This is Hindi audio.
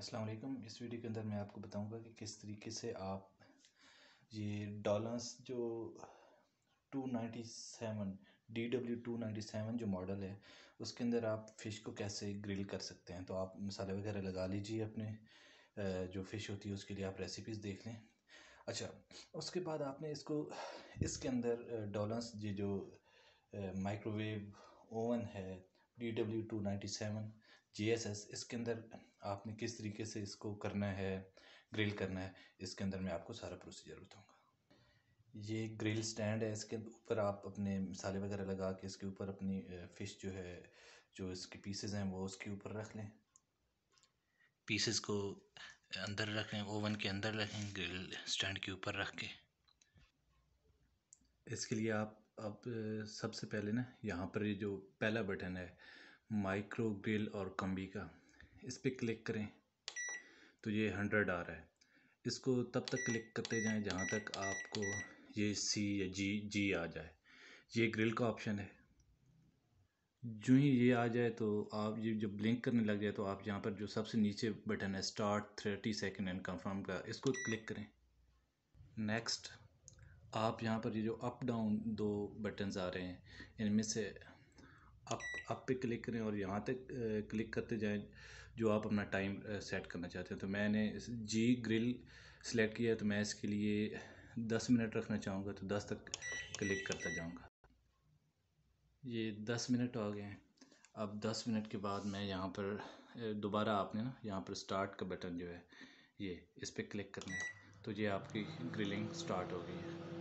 अस्सलाम वालेकुम इस वीडियो के अंदर मैं आपको बताऊंगा कि किस तरीके से आप ये डॉलर्स जो 297 D W two ninety seven जो मॉडल है उसके अंदर आप फ़िश को कैसे ग्रिल कर सकते हैं तो आप मसाले वगैरह लगा लीजिए अपने जो फ़िश होती है उसके लिए आप रेसिपीज़ देख लें अच्छा उसके बाद आपने इसको इसके अंदर डॉलर्स ये जो माइक्रोवेव ओवन है D W two ninety seven G S S इसके अंदर आपने किस तरीके से इसको करना है ग्रिल करना है इसके अंदर मैं आपको सारा प्रोसीजर बताऊंगा ये ग्रिल स्टैंड है इसके ऊपर आप अपने मसाले वगैरह लगा के इसके ऊपर अपनी फ़िश जो है जो इसके पीसेस हैं वो उसके ऊपर रख लें पीसेस को अंदर रखें ओवन के अंदर रखें ग्रिल स्टैंड के ऊपर रख के इसके लिए आप अब सबसे पहले ना यहाँ पर ये जो पहला बटन है माइक्रो ग्रिल और कम्बी का इस पर क्लिक करें तो ये हंड्रेड आ रहा है इसको तब तक क्लिक करते जाएं जहाँ तक आपको ये सी या जी जी आ जाए ये ग्रिल का ऑप्शन है जो ही ये आ जाए तो आप ये जब ब्लिंक करने लग जाए तो आप यहाँ पर जो सबसे नीचे बटन है start thirty second and confirm का इसको क्लिक करें नेक्स्ट आप यहाँ पर ये जो अप डाउन दो बटन्स आ रहे हैं इनमें से अप अप पे क्लिक करें और यहाँ तक क्लिक करते जाएं जो आप अपना टाइम सेट करना चाहते हैं तो मैंने जी ग्रिल सेलेक्ट किया तो मैं इसके लिए दस मिनट रखना चाहूँगा तो दस तक क्लिक करता जाऊँगा ये दस मिनट हो गए हैं अब दस मिनट के बाद मैं यहाँ पर दोबारा आपने ना यहाँ पर स्टार्ट का बटन जो है ये इस पर क्लिक करना है तो ये आपकी ग्रिलिंग स्टार्ट हो गई है